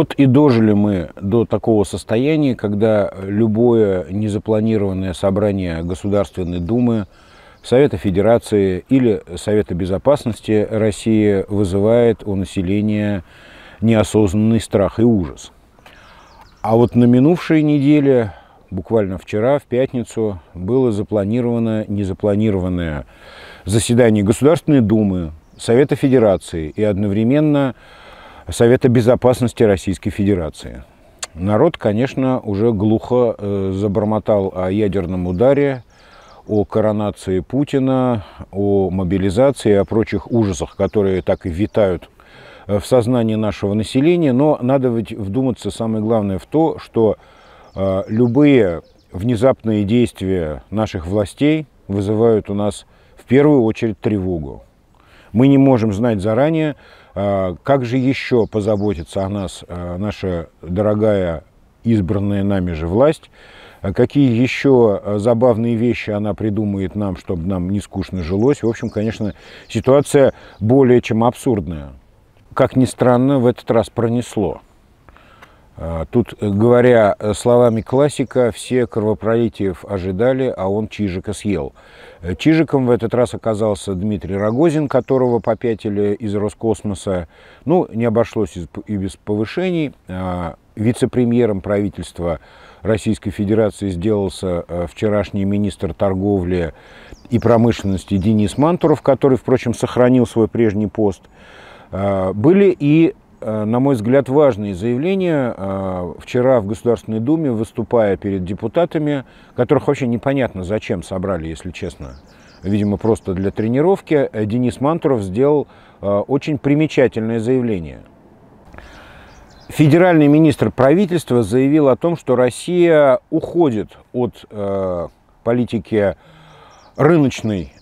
Вот и дожили мы до такого состояния, когда любое незапланированное собрание Государственной Думы, Совета Федерации или Совета Безопасности России вызывает у населения неосознанный страх и ужас. А вот на минувшей неделе, буквально вчера, в пятницу, было запланировано незапланированное заседание Государственной Думы, Совета Федерации и одновременно – Совета Безопасности Российской Федерации. Народ, конечно, уже глухо э, забормотал о ядерном ударе, о коронации Путина, о мобилизации, о прочих ужасах, которые так и витают э, в сознании нашего населения. Но надо ведь вдуматься самое главное в то, что э, любые внезапные действия наших властей вызывают у нас в первую очередь тревогу. Мы не можем знать заранее, а, как же еще позаботится о нас а, наша дорогая избранная нами же власть? А какие еще забавные вещи она придумает нам, чтобы нам не скучно жилось? В общем, конечно, ситуация более чем абсурдная. Как ни странно, в этот раз пронесло. А, тут, э, говоря э, словами классика, все кровопролитиев ожидали, а он Чижика съел. Э, Чижиком в этот раз оказался Дмитрий Рогозин, которого попятили из Роскосмоса. Ну, не обошлось и без повышений. А, вице-премьером правительства Российской Федерации сделался вчерашний министр торговли и промышленности Денис Мантуров, который, впрочем, сохранил свой прежний пост. А, были и Э, на мой взгляд, важные заявления. Э, вчера в Государственной Думе, выступая перед депутатами, которых вообще непонятно зачем собрали, если честно, видимо, просто для тренировки, э, Денис Мантуров сделал очень примечательное заявление. Федеральный министр правительства заявил о том, что Россия уходит от политики рыночной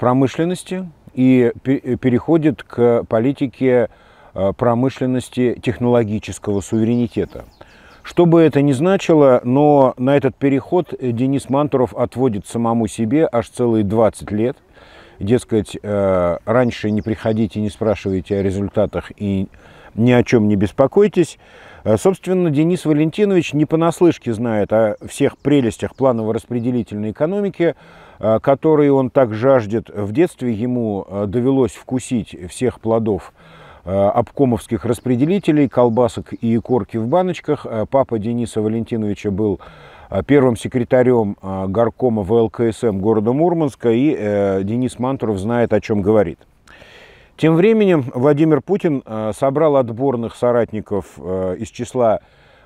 промышленности и переходит к политике Э, промышленности технологического суверенитета. Что бы это ни значило, но на этот переход Денис Мантуров отводит самому себе аж целые 20 лет. Дескать, э, раньше не приходите, не спрашивайте о результатах и ни о чем не беспокойтесь. Э, собственно, Денис Валентинович не понаслышке знает о всех прелестях планово-распределительной экономики, которые он так жаждет. В детстве ему довелось вкусить всех плодов Э, обкомовских распределителей, колбасок и корки в баночках. Э, папа Дениса Валентиновича был э, первым секретарем горкома ВЛКСМ города Мурманска, и Денис Мантуров знает, о чем говорит. Тем временем Владимир Путин собрал отборных соратников из числа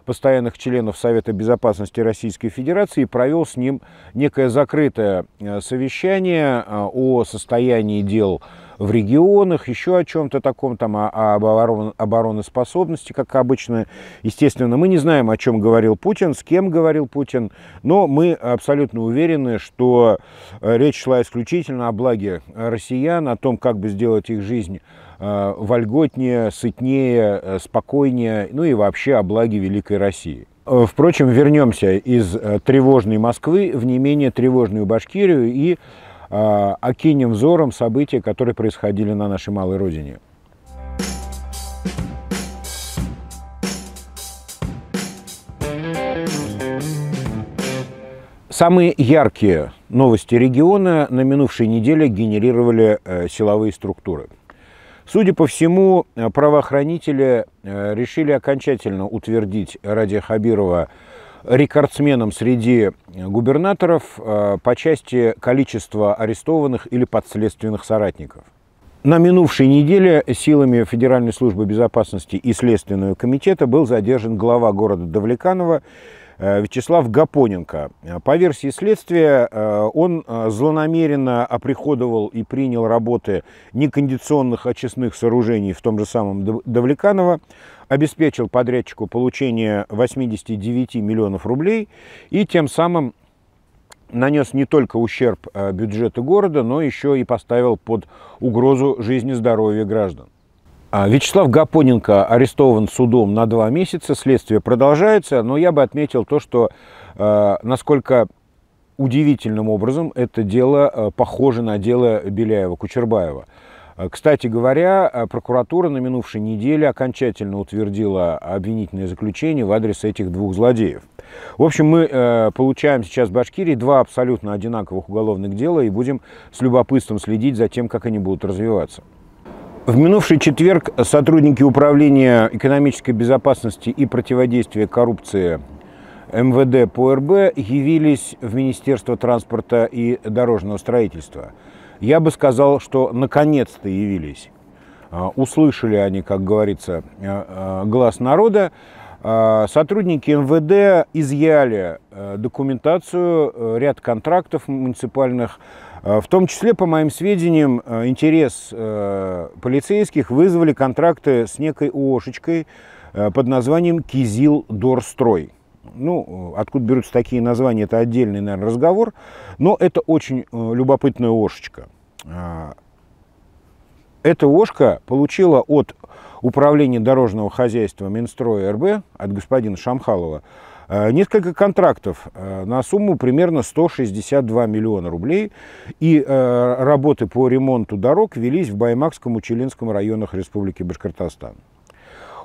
постоянных членов Совета Безопасности Российской Федерации и провел с ним некое закрытое э, совещание э, о состоянии дел в регионах, еще о чем-то таком, там, о, об обороноспособности, как обычно. Естественно, мы не знаем, о чем говорил Путин, с кем говорил Путин, но мы абсолютно уверены, что э, речь шла исключительно о благе россиян, о том, как бы сделать их жизнь Э, вольготнее, сытнее, э, спокойнее, ну и вообще о благе Великой России. Э, впрочем, вернемся из тревожной Москвы в не менее тревожную Башкирию и окинем взором события, которые происходили на нашей малой родине. Самые яркие новости региона на минувшей неделе генерировали силовые структуры – Судя по всему, э, правоохранители э, решили окончательно утвердить Ради Хабирова рекордсменом среди э, губернаторов по части количества арестованных или подследственных соратников. На минувшей неделе силами Федеральной службы безопасности и Следственного комитета был задержан глава города Давлеканова Э, Вячеслав Гапоненко. По версии следствия, э, он э, злонамеренно оприходовал и принял работы некондиционных очистных сооружений в том же самом Давлеканово, обеспечил подрядчику получение 89 миллионов рублей и тем самым нанес не только ущерб бюджету города, но еще и поставил под угрозу жизни и здоровья граждан. А, Вячеслав Гапоненко арестован судом на два месяца, следствие продолжается, но я бы отметил то, что а, насколько удивительным образом это дело а, похоже на дело Беляева-Кучербаева. Кстати говоря, прокуратура на минувшей неделе окончательно утвердила обвинительное заключение в адрес этих двух злодеев. В общем, мы получаем сейчас в Башкирии два абсолютно одинаковых уголовных дела и будем с любопытством следить за тем, как они будут развиваться. В минувший четверг сотрудники Управления экономической безопасности и противодействия коррупции МВД по РБ явились в Министерство транспорта и дорожного строительства. Я бы сказал, что наконец-то явились. А, услышали они, как говорится, а, а, глаз народа. Сотрудники МВД изъяли документацию, ряд контрактов муниципальных, а, в том числе, по моим сведениям, э, интерес э, полицейских вызвали контракты с некой ошечкой э, под названием «Кизил Дорстрой». Ну, откуда берутся такие названия, это отдельный, наверное, разговор. Но это очень любопытная ошечка. А, эта ошка получила от Управления дорожного хозяйства Минстроя РБ, от господина Шамхалова, Э, несколько контрактов э, на сумму примерно 162 миллиона рублей. И э, работы по ремонту дорог велись в Баймакском и Челинском районах Республики Башкортостан.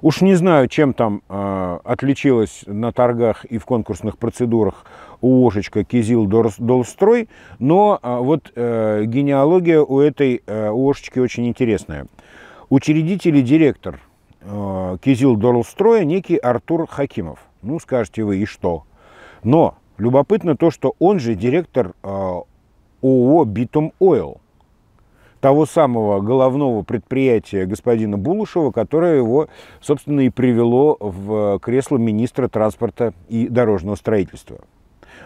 Уж не знаю, чем там э, отличилась на торгах и в конкурсных процедурах УОшечка Кизил Долстрой, но э, вот э, генеалогия у этой э, УОшечки очень интересная. Учредитель и директор э, Кизил Долстроя некий Артур Хакимов. Ну, скажете вы, и что? Но любопытно то, что он же директор а, ООО «Битум Ойл», того самого головного предприятия господина Булушева, которое его, собственно, и привело в а, кресло министра транспорта и дорожного строительства.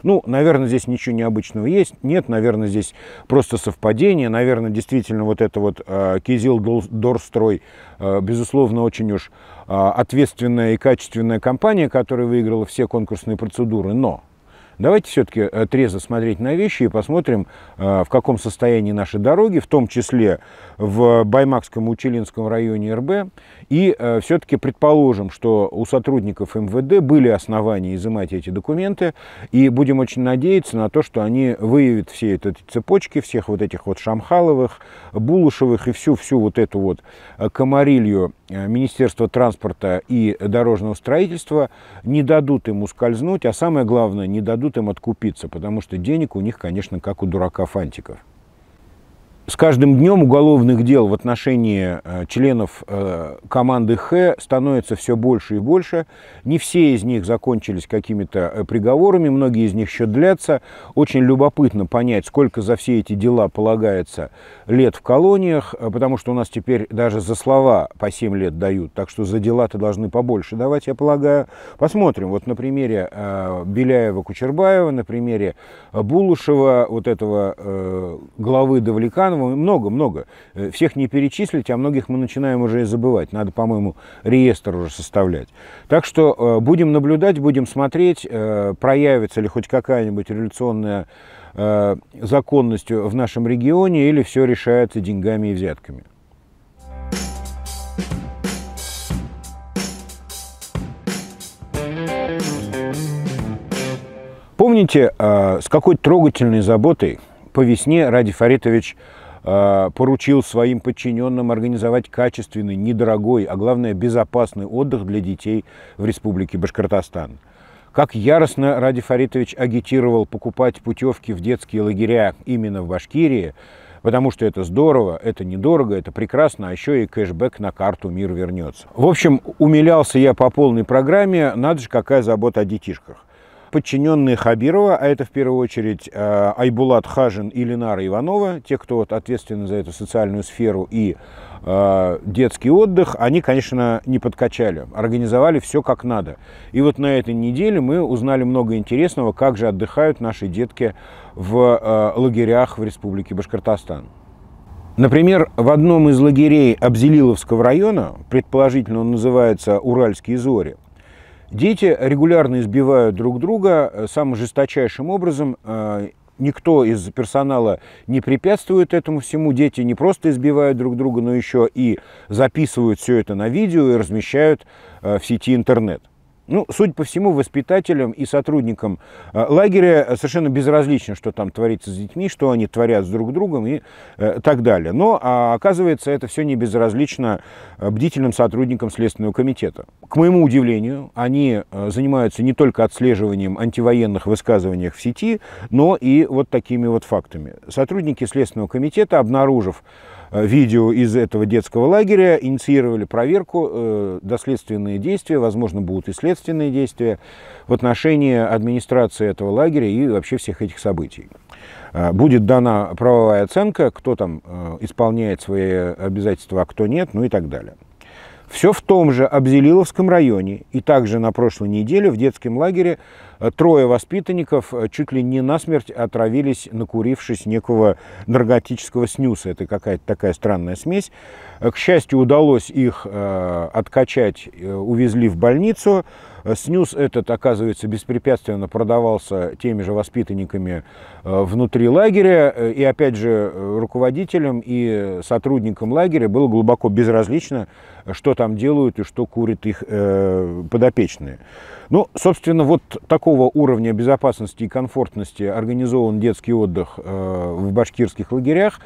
Ну, наверное, здесь ничего необычного есть, нет, наверное, здесь просто совпадение, наверное, действительно вот это вот э, Кизил Дорстрой, э, безусловно, очень уж э, ответственная и качественная компания, которая выиграла все конкурсные процедуры, но Давайте все-таки э, трезво смотреть на вещи и посмотрим, э, в каком состоянии наши дороги, в том числе в Баймакском Учелинском районе РБ. И э, все-таки предположим, что у сотрудников МВД были основания изымать эти документы. И будем очень надеяться на то, что они выявят все эти цепочки, всех вот этих вот Шамхаловых, Булышевых и всю-всю вот эту вот комарилью Э, Министерства транспорта и дорожного строительства не дадут им ускользнуть, а самое главное, не дадут им откупиться, потому что денег у них, конечно, как у дурака Фантиков. С каждым днем уголовных дел в отношении э, членов э, команды Х становится все больше и больше. Не все из них закончились какими-то э, приговорами, многие из них еще длятся. Очень любопытно понять, сколько за все эти дела полагается лет в колониях, потому что у нас теперь даже за слова по 7 лет дают, так что за дела-то должны побольше давать, я полагаю. Посмотрим, вот на примере Беляева-Кучербаева, на примере Булушева, вот этого главы Давлекана. Романовым, много-много. Э, всех не перечислить, а многих мы начинаем уже и забывать. Надо, по-моему, реестр уже составлять. Так что э, будем наблюдать, будем смотреть, э, проявится ли хоть какая-нибудь революционная законность в нашем регионе или все решается деньгами и взятками. Помните, с какой трогательной заботой по весне Ради Фаритович Э, поручил своим подчиненным организовать качественный, недорогой, а главное безопасный отдых для детей в Республике Башкортостан. Как яростно Ради Фаритович агитировал покупать путевки в детские лагеря именно в Башкирии, потому что это здорово, это недорого, это прекрасно, а еще и кэшбэк на карту «Мир вернется». В общем, умилялся я по полной программе, надо же, какая забота о детишках подчиненные Хабирова, а это в первую очередь э, Айбулат Хажин и Ленара Иванова, те, кто вот ответственны за эту социальную сферу и э, детский отдых, они, конечно, не подкачали, организовали все как надо. И вот на этой неделе мы узнали много интересного, как же отдыхают наши детки в э, лагерях в Республике Башкортостан. Например, в одном из лагерей Абзелиловского района, предположительно он называется «Уральские зори», Дети регулярно избивают друг друга э, самым жесточайшим образом. Э, никто из персонала не препятствует этому всему. Дети не просто избивают друг друга, но еще и записывают все это на видео и размещают э, в сети интернет. Ну, судя по всему, воспитателям и сотрудникам э, лагеря э, совершенно безразлично, что там творится с детьми, что они творят с друг другом и э, так далее. Но а, оказывается, это все не безразлично бдительным сотрудникам Следственного комитета. К моему удивлению, они занимаются не только отслеживанием антивоенных высказываний в сети, но и вот такими вот фактами. Сотрудники Следственного комитета, обнаружив Э, видео из этого детского лагеря, инициировали проверку, э, доследственные действия, возможно, будут и следственные действия в отношении администрации этого лагеря и вообще всех этих событий. Э, будет дана правовая оценка, кто там исполняет свои обязательства, а кто нет, ну и так далее. Все в том же Абзелиловском районе и также на прошлой неделе в детском лагере трое воспитанников э, чуть ли не насмерть отравились, накурившись некого наркотического снюса. Это какая-то такая странная смесь. Э, к счастью, удалось их э, откачать, увезли в больницу. Снюс этот, оказывается, беспрепятственно продавался теми же воспитанниками внутри лагеря. И, опять же, руководителям и сотрудникам лагеря было глубоко безразлично, что там делают и что курят их подопечные. Ну, собственно, вот такого какого уровня безопасности и комфортности организован детский отдых э, в башкирских лагерях,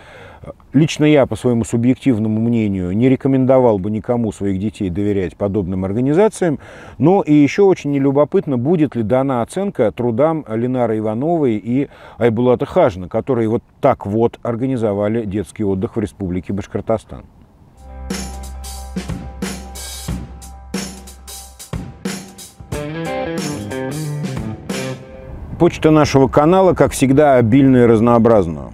лично я, по своему субъективному мнению, не рекомендовал бы никому своих детей доверять подобным организациям. Но и еще очень любопытно, будет ли дана оценка трудам Ленары Ивановой и Айбулата Хажина, которые вот так вот организовали детский отдых в Республике Башкортостан. thank you Почта нашего канала, как всегда, обильная и разнообразная.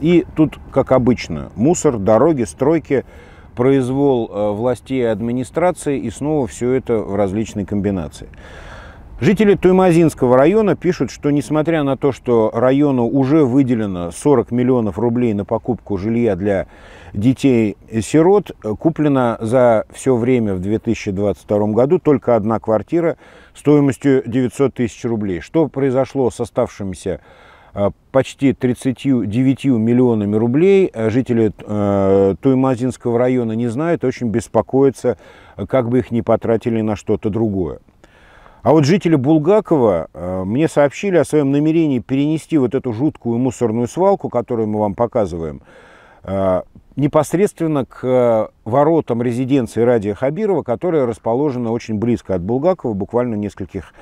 И тут, как обычно, мусор, дороги, стройки, произвол э, властей и администрации, и снова все это в различной комбинации. Жители Туймазинского района пишут, что несмотря на то, что району уже выделено 40 миллионов рублей на покупку жилья для детей-сирот, куплена за все время в 2022 году только одна квартира стоимостью 900 тысяч рублей. Что произошло с оставшимися э, почти 39 миллионами рублей. Э, жители э, Туймазинского района не знают, очень беспокоятся, как бы их не потратили на что-то другое. А вот жители Булгакова э, мне сообщили о своем намерении перенести вот эту жуткую мусорную свалку, которую мы вам показываем, э, непосредственно к э, воротам резиденции Радия Хабирова, которая расположена очень близко от Булгакова, буквально нескольких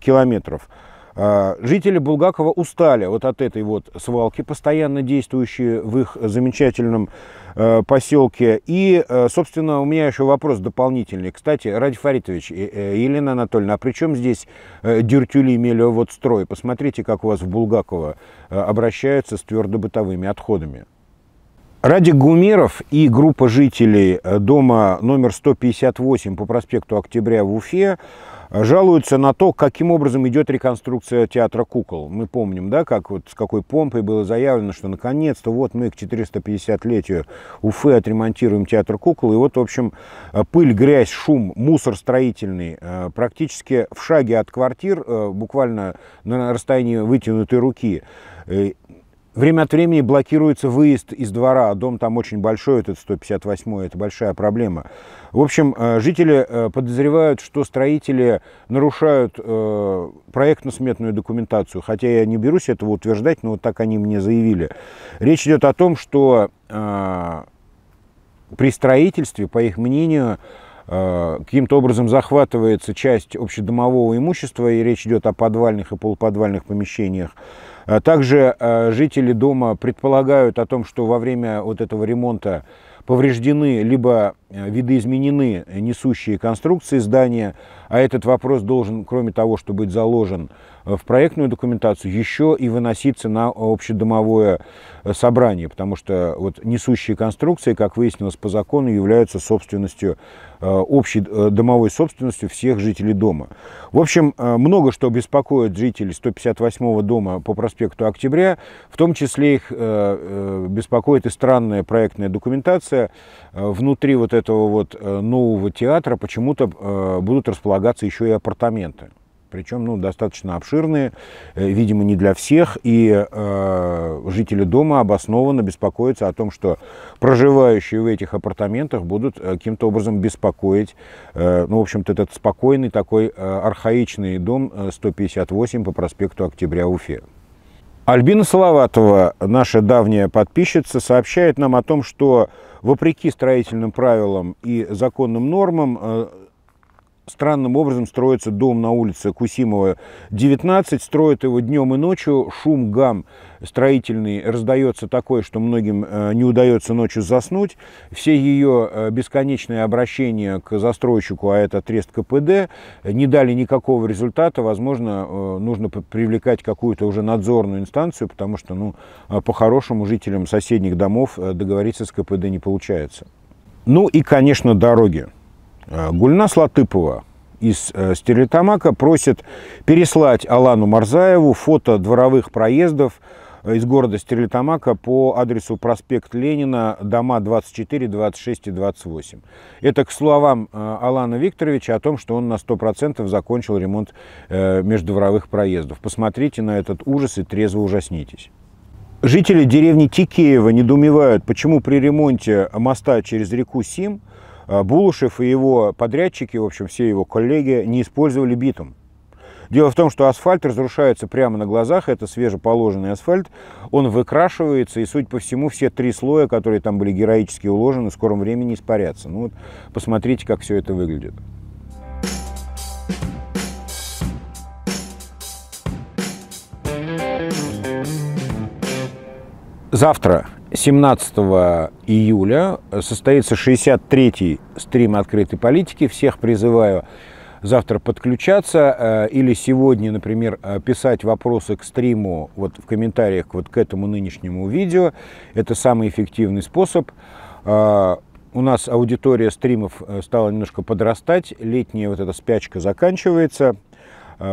километров. Жители Булгакова устали вот от этой вот свалки, постоянно действующей в их замечательном Э, поселке. И, э, собственно, у меня еще вопрос дополнительный. Кстати, Ради Фаритович, э, Елена Анатольевна, а при чем здесь дюртюли вот строй? Посмотрите, как у вас в Булгаково обращаются с твердобытовыми отходами. Ради Гумеров и группа жителей дома номер 158 по проспекту Октября в Уфе жалуются на то, каким образом идет реконструкция театра кукол. Мы помним, да, как вот с какой помпой было заявлено, что наконец-то вот мы к 450-летию Уфы отремонтируем театр кукол. И вот, в общем, пыль, грязь, шум, мусор строительный э, практически в шаге от квартир, э, буквально на расстоянии вытянутой руки. Э, Время от времени блокируется выезд из двора. а Дом там очень большой, этот 158-й, это большая проблема. В общем, э, жители э, подозревают, что строители нарушают э, проектно-сметную документацию. Хотя я не берусь этого утверждать, но вот так они мне заявили. Речь идет о том, что при строительстве, по их мнению, Э, каким-то образом захватывается часть общедомового имущества, и речь идет о подвальных и полуподвальных помещениях. А также э, жители дома предполагают о том, что во время вот этого ремонта повреждены либо Э, видоизменены э, несущие конструкции здания, а этот вопрос должен, кроме того, что быть заложен э, в проектную документацию, еще и выноситься на общедомовое собрание, потому что вот несущие конструкции, как выяснилось по закону, являются собственностью, общей домовой собственностью всех жителей дома. В общем, много что беспокоит жителей 158-го дома по проспекту Октября, в том числе их беспокоит и странная проектная документация внутри вот этого этого вот э, нового театра почему-то э, будут располагаться еще и апартаменты. Причем ну, достаточно обширные, э, видимо, не для всех. И э, жители дома обоснованно беспокоятся о том, что проживающие в этих апартаментах будут каким-то образом беспокоить. Э, ну, в общем-то, этот спокойный такой э, архаичный дом 158 по проспекту Октября Уфе. Альбина Салаватова, наша давняя подписчица, сообщает нам о том, что вопреки строительным правилам и законным нормам э, странным образом строится дом на улице Кусимова, 19. Строят его днем и ночью. Шум, гам строительный раздается такой, что многим э, не удается ночью заснуть. Все ее э, бесконечные обращения к застройщику, а это трест КПД, не дали никакого результата. Возможно, э, нужно привлекать какую-то уже надзорную инстанцию, потому что ну, по-хорошему жителям соседних домов договориться с КПД не получается. Ну и, конечно, дороги. Э, Гульнас Латыпова из э, Стерлитамака просит переслать Алану Марзаеву фото дворовых проездов э, из города Стерлитамака по адресу проспект Ленина, дома 24, 26 и 28. Это к словам Алана Викторовича о том, что он на 100% закончил ремонт междворовых проездов. Посмотрите на этот ужас и трезво ужаснитесь. Жители деревни Тикеева недоумевают, почему при ремонте моста через реку Сим – а, Булышев и его подрядчики, в общем, все его коллеги, не использовали битум. Дело в том, что асфальт разрушается прямо на глазах, это свежеположенный асфальт, он выкрашивается, и, судя по всему, все три слоя, которые там были героически уложены, в скором времени испарятся. Ну вот, посмотрите, как все это выглядит. Завтра 17 июля состоится 63-й стрим открытой политики. Всех призываю завтра подключаться э, или сегодня, например, э, писать вопросы к стриму вот в комментариях вот к этому нынешнему видео. Это самый эффективный способ. Э, у нас аудитория стримов стала немножко подрастать, летняя вот эта спячка заканчивается.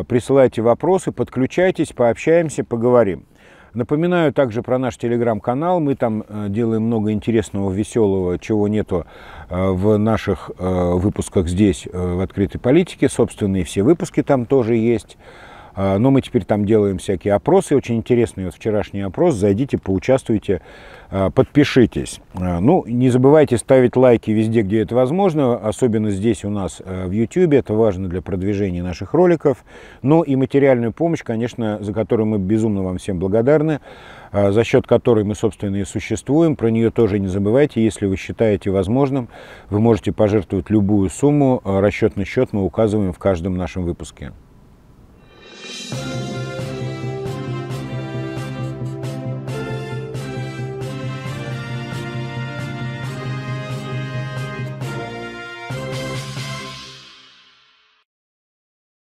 Присылайте вопросы, подключайтесь, пообщаемся, поговорим. Напоминаю также про наш телеграм-канал. Мы там э, делаем много интересного, веселого, чего нету э, в наших э, выпусках здесь, в «Открытой политике». Собственные все выпуски там тоже есть. Но мы теперь там делаем всякие опросы, очень интересные. Вот вчерашний опрос, зайдите, поучаствуйте. А, подпишитесь. А, ну, не забывайте ставить лайки везде, где это возможно, особенно здесь у нас а, в YouTube, это важно для продвижения наших роликов. Ну и материальную помощь, конечно, за которую мы безумно вам всем благодарны, за счет которой мы, собственно, и существуем. Про нее тоже не забывайте, если вы считаете возможным, вы можете пожертвовать любую сумму, расчетный счет мы указываем в каждом нашем выпуске.